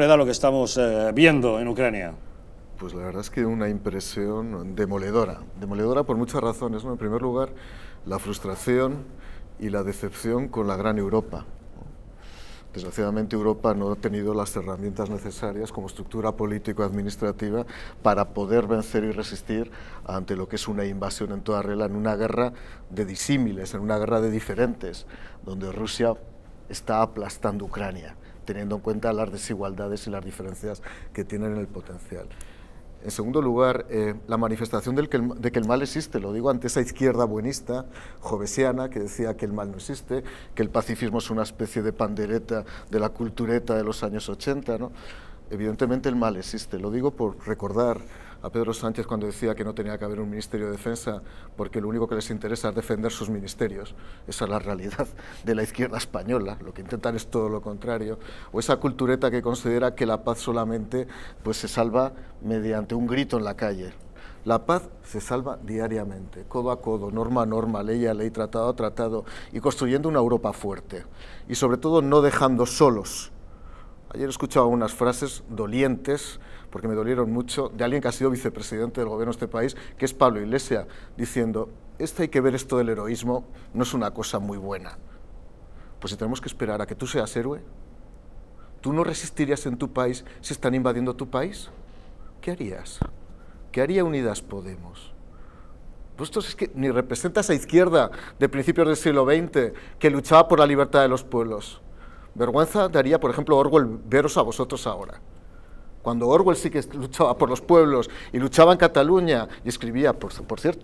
le da lo que estamos eh, viendo en Ucrania? Pues la verdad es que una impresión demoledora, demoledora por muchas razones. En primer lugar, la frustración y la decepción con la gran Europa. Desgraciadamente Europa no ha tenido las herramientas necesarias como estructura político-administrativa para poder vencer y resistir ante lo que es una invasión en toda regla, en una guerra de disímiles, en una guerra de diferentes, donde Rusia está aplastando Ucrania teniendo en cuenta las desigualdades y las diferencias que tienen en el potencial. En segundo lugar, eh, la manifestación de que el mal existe, lo digo ante esa izquierda buenista, jovesiana, que decía que el mal no existe, que el pacifismo es una especie de pandereta de la cultureta de los años 80. ¿no? Evidentemente el mal existe, lo digo por recordar a Pedro Sánchez cuando decía que no tenía que haber un Ministerio de Defensa porque lo único que les interesa es defender sus ministerios. Esa es la realidad de la izquierda española. Lo que intentan es todo lo contrario. O esa cultureta que considera que la paz solamente pues, se salva mediante un grito en la calle. La paz se salva diariamente, codo a codo, norma a norma, ley a ley, tratado a tratado, y construyendo una Europa fuerte. Y sobre todo no dejando solos. Ayer escuchaba unas frases dolientes porque me dolieron mucho, de alguien que ha sido vicepresidente del gobierno de este país, que es Pablo Iglesias, diciendo, este hay que ver esto del heroísmo, no es una cosa muy buena. Pues si tenemos que esperar a que tú seas héroe, ¿tú no resistirías en tu país si están invadiendo tu país? ¿Qué harías? ¿Qué haría Unidas Podemos? Vosotros es que ni representas a izquierda de principios del siglo XX que luchaba por la libertad de los pueblos. Vergüenza daría, por ejemplo, Orwell veros a vosotros ahora. Cuando Orwell sí que luchaba por los pueblos y luchaba en Cataluña y escribía, por, por cierto,